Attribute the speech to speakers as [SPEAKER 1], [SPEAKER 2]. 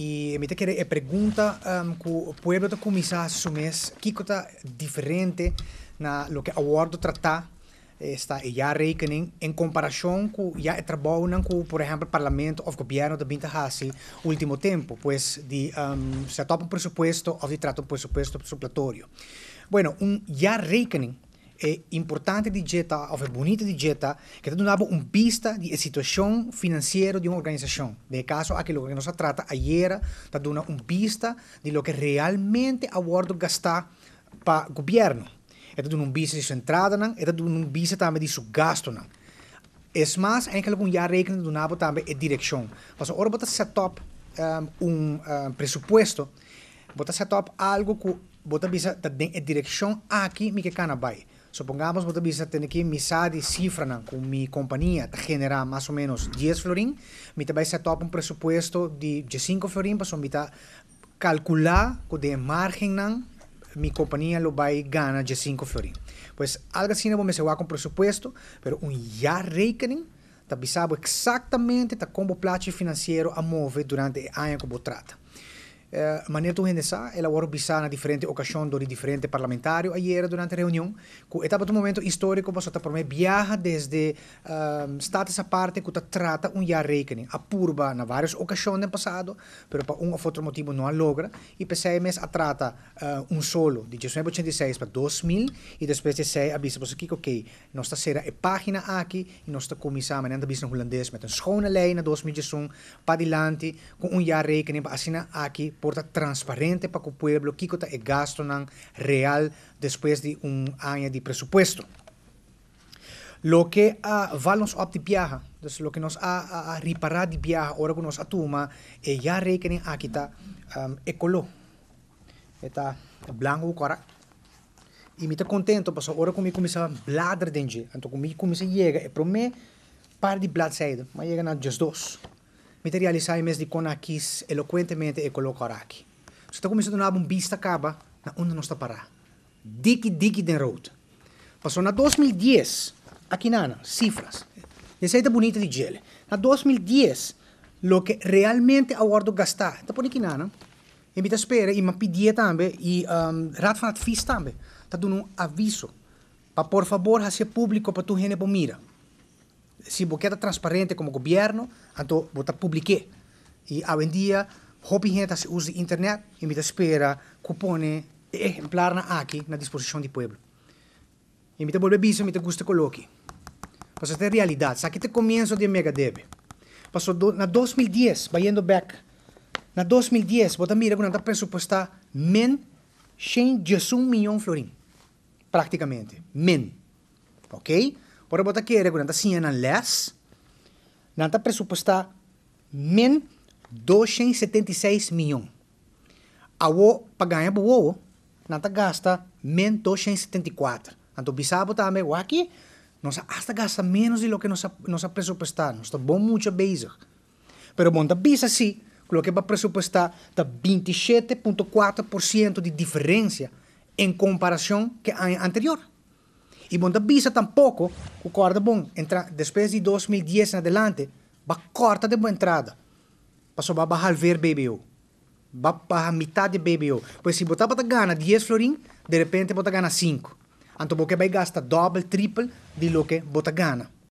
[SPEAKER 1] e me te quiere pregunta um, ehm, cu pueblo de comisa sumes kikota diferente na lo que awardo trata eh, esta já reikening en comparación com o el trabajo nan com por exemplo parlamento o governo de Binta Hasi último tempo, pues di um, ehm, se topa un presupuesto o se trata um presupuesto supletorio bueno un já reikening é importante de dieta, ou é bonita de dieta, que te dando uma pista de situação financeira de uma organização. De caso, aquilo que nós trata ayer, está dando uma pista de lo que realmente a World gastar para o governo. Está dando uma pista de sua entrada, está dando uma pista também de seu gasto. É mais, enkele com já rekenen, do nabo também é direção. Mas agora você setup um, um presupuesto, você setup algo que você precisa da direção aqui, que cana vai. Supongamos que você tem aqui missar de cifra com minha companhia, te generar mais ou menos 10 florins. você vai ter um presupuesto de, 5 florins para você calcular que de margem de minha companhia vai ganhar de 5 florins. Pois algo assim eu vou me com pressuposto, pero um já rekening, tá saber exatamente tá como o plástico financeiro a mover durante o ano que você trata a eh, maneira de reneçar, ela agora pisar na diferente ocasião do diferente parlamentário. era durante a reunião, que etapa do momento histórico, você está por mim, viaja desde um, ehm, status a parte que trata um já rekening. A purba, na várias ocasiões no passado, mas para um ou outro motivo não a logra. E pensei, mas a trata uh, eh, um solo, de 1986 para 2000, e depois de sei, avisa você que, ok, nossa será a página aqui, e nós começamos a business holandês, met uma schone lijn naar 2001, para adiante, com um já rekening para assinar aqui, porta transparente para el pueblo que el gasto real después de un año de presupuesto. Lo que uh, valnos op de viaja, lo que nos ha a, a reparar de viaja, ahora que nos atuma, e ya rekenen aquí está um, ecolo. blanco cara. E me está contento, porque ahora que me a bladder dentro. entonces como me começa a llegar y para mim, par de bladzijden, me llegan a just materializar em vez de conakis eloquentemente e colocar aqui. Você está começando a dar um vista acaba na onde nós está parar. Dique, dique den road. Passou na 2010, aqui na cifras. E Receita bonita de gel. Na 2010, lo que realmente aguardo gastar. Está por aqui na E me espera e me pedia também e um, rato também. Está dando um aviso. Para por favor, fazer público para tu gente mira si vos queda transparente como gobierno, anto vos publiqué. Y hoy en día, hobby gente se usa internet y me espera cupones exemplar aquí, na disposición del pueblo. Y me te vuelve biso, me te gusta coloque. mas esta realidad, saque te comienzo de mega debe. Pasó do, na 2010, yendo back, na 2010, vos mira que nada presupuesta men 111 milhões florim, praticamente, men, ok? Por bota kere kun nanta sinha less, nanta presupuesta min 276 milhões. Awo paganha buo, nanta gasta min 274. então o Anto bisabo também, waki, nós hasta gasta menos de lo que nós nós presupuestamos. Tá bom muito bezig. Pero monta bisa si, o que va presupuestar tá 27.4% de diferença em comparação que anterior e Y Bondabisa tampoco, concorda, bom, entra, depois de 2010 em adelante, va corta de boa entrada. Passou a barrar ver BBO. Vai a metade de BBO. Pois se botar para ganhar 10 florin, de repente botar ganhar 5. Então, porque vai gastar double triple de lo que botar ganhar.